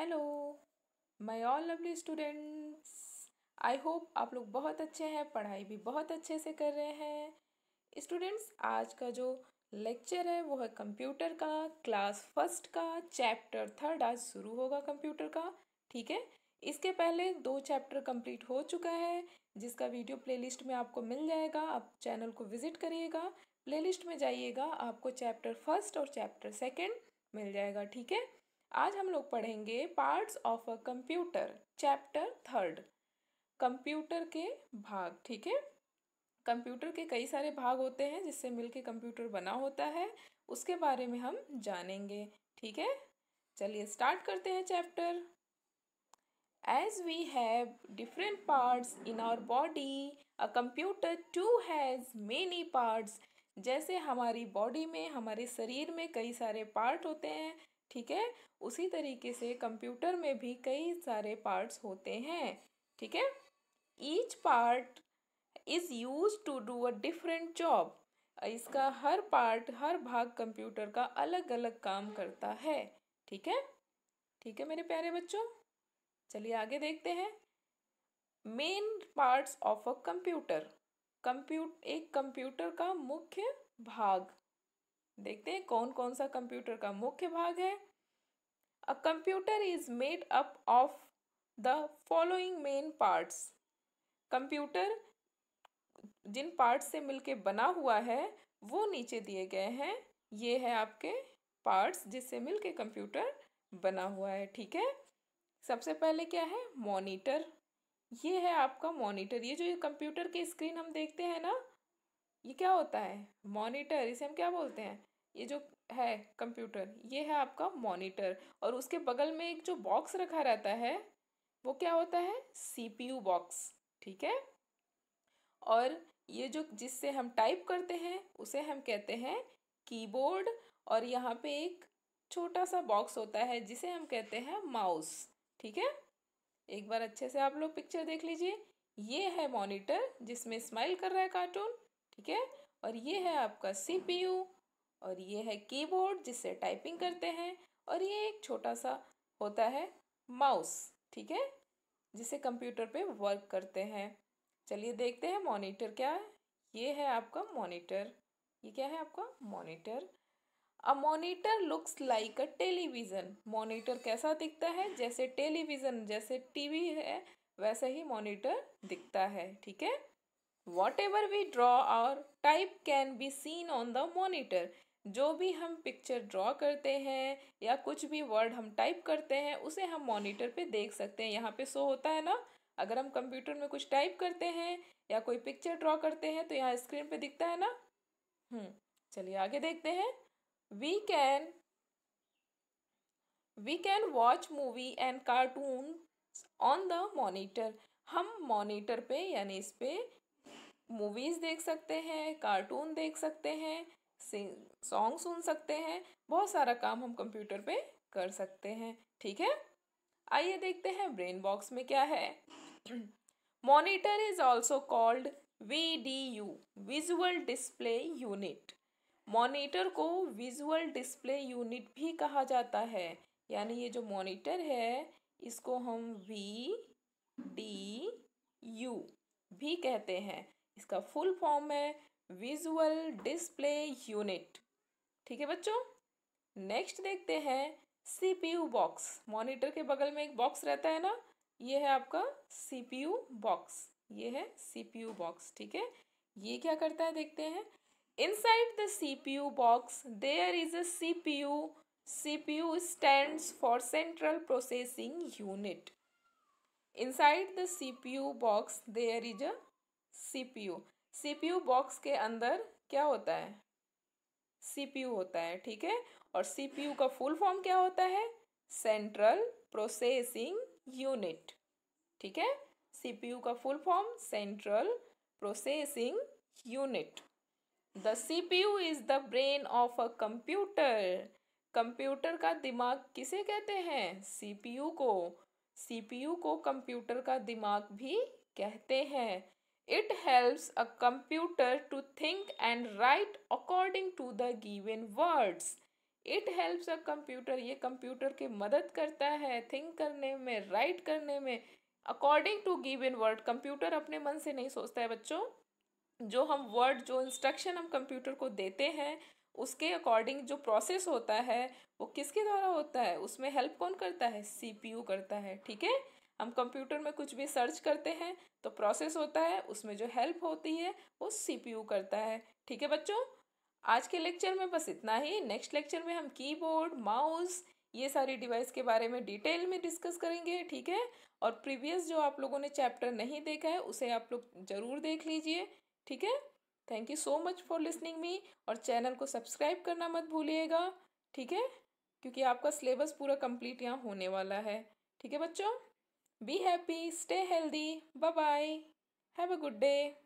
Hello my all lovely students I hope आप लोग बहुत अच्छे हैं पढ़ाई भी बहुत अच्छे से कर रहे हैं स्टूडेंट्स आज का जो लेक्चर है वो है कंप्यूटर का क्लास फर्स्ट का चैप्टर थर्ड आज शुरू होगा कंप्यूटर का ठीक है इसके पहले दो चैप्टर कंप्लीट हो चुका है जिसका वीडियो प्लेलिस्ट में आपको मिल जाएगा आप चैनल को विजिट करिएगा प्लेलिस्ट में जाइएगा आपको चैप्टर फर्स्ट और चैप्टर सेकेंड मिल जाएगा ठीक है आज हम लोग पढ़ेंगे parts of a computer chapter third computer के भाग ठीक है कंप्यूटर के कई सारे भाग होते हैं जिससे मिलके कंप्यूटर बना होता है उसके बारे में हम जानेंगे ठीक है चलिए स्टार्ट करते हैं chapter as we have different parts in our body a computer too has many parts जैसे हमारी बॉडी में हमारे शरीर में कई सारे पार्ट होते हैं ठीक है उसी तरीके से कंप्यूटर में भी कई सारे पार्ट्स होते हैं ठीक है each part is use to do a different job इसका हर पार्ट हर भाग कंप्यूटर का अलग अलग काम करता है ठीक है ठीक है मेरे प्यारे बच्चों चलिए आगे देखते हैं main parts of a computer compute एक कंप्यूटर का मुख्य भाग देखते हैं कौन कौन सा कंप्यूटर का मुख्य भाग है a computer is made up of the following main parts computer जिन पार्ट्स से मिलके बना हुआ है वो नीचे दिए गए हैं ये है आपके पार्ट्स जिससे मिलके कंप्यूटर बना हुआ है ठीक है सबसे पहले क्या है मॉनिटर ये है आपका मॉनिटर ये जो कंप्यूटर की स्क्रीन हम देखते हैं ना ये क्या होता है मॉनिटर इसे हम क्या बोलते हैं ये जो है कंप्यूटर ये है आपका मॉनिटर और उसके बगल में एक जो बॉक्स रखा रहता है वो क्या होता है सीपीयू बॉक्स ठीक है और ये जो जिससे हम टाइप करते हैं उसे हम कहते हैं कीबोर्ड और यहाँ पे एक छोटा सा बॉक्स होता है जिसे हम कहते हैं माउस ठीक है एक बार अच्छे से आप लोग पिक्चर देख लीजिए ये है मॉनिटर जिसमें स्माइल कर रहा है कार्टून ठीक है और ये है आपका सीपीयू और ये है कीबोर्ड जिससे टाइपिंग करते हैं और ये एक छोटा सा होता है माउस ठीक है जिसे कंप्यूटर पे वर्क करते हैं चलिए देखते हैं मॉनिटर क्या है ये है आपका मॉनिटर ये क्या है आपका monitor a monitor looks like a television monitor कैसा दिखता है जैसे टेलीविज़न जैसे टीवी है वैसे ही मॉनिटर दिखता है ठीक है whatever we draw our type can be seen on the monitor जो भी हम पिक्चर ड्रॉ करते हैं या कुछ भी वर्ड हम टाइप करते हैं उसे हम मॉनिटर पे देख सकते हैं यहाँ पे शो होता है ना अगर हम कंप्यूटर में कुछ टाइप करते हैं या कोई पिक्चर ड्रॉ करते हैं तो यहाँ स्क्रीन पे दिखता है ना हम्म चलिए आगे देखते हैं we can we can watch movie and cartoon on the monitor हम मॉनिटर पे यानी इस पे मूवीज़ देख सकते हैं कार्टून देख सकते हैं सॉन्ग सुन सकते हैं बहुत सारा काम हम कंप्यूटर पे कर सकते हैं ठीक है आइए देखते हैं ब्रेन बॉक्स में क्या है monitor is also called V D U visual display unit monitor को विजुअल डिस्प्ले यूनिट भी कहा जाता है यानी ये जो मॉनिटर है इसको हम वी डी यू भी कहते हैं इसका फुल फॉर्म है विजुअल डिस्प्ले यूनिट ठीक है बच्चों नेक्स्ट देखते हैं सीपीयू बॉक्स मॉनिटर के बगल में एक बॉक्स रहता है ना ये है आपका सीपीयू बॉक्स ये है सीपीयू बॉक्स ठीक है ये क्या करता है देखते हैं inside the cpu box there is a cpu cpu stands for central processing the C P U box there is a CPU CPU box के अंदर क्या होता है सीपीयू होता है ठीक है और सीपीयू का फुल फॉर्म क्या होता है सेंट्रल प्रोसेसिंग यूनिट ठीक है सीपीयू का full form central processing unit the CPU is the brain of a computer computer का दिमाग किसे कहते हैं सीपीयू को सीपीयू को कंप्यूटर का दिमाग भी कहते हैं it helps a computer to think and write according to the given words it helps a computer ये कंप्यूटर की मदद करता है थिंक करने में राइट करने में according to given word computer अपने मन से नहीं सोचता है बच्चों जो हम वर्ड जो इंस्ट्रक्शन हम कंप्यूटर को देते हैं उसके अकॉर्डिंग जो प्रोसेस होता है वो किसके द्वारा होता है उसमें हेल्प कौन करता है सीपीयू करता है ठीक है हम कंप्यूटर में कुछ भी सर्च करते हैं तो प्रोसेस होता है उसमें जो हेल्प होती है वो सीपीयू करता है ठीक है बच्चों आज के लेक्चर में बस इतना ही नेक्स्ट लेक्चर में हम कीबोर्ड माउस ये सारी डिवाइस के बारे में डिटेल में डिस्कस करेंगे ठीक है और प्रीवियस जो आप लोगों ने चैप्टर नहीं देखा है उसे आप लोग ज़रूर देख लीजिए ठीक है thank you so much for listening me और चैनल को सब्सक्राइब करना मत भूलिएगा ठीक है क्योंकि आपका सिलेबस पूरा कंप्लीट यहाँ होने वाला है ठीक है बच्चों Be happy, stay healthy. Bye bye. Have a good day.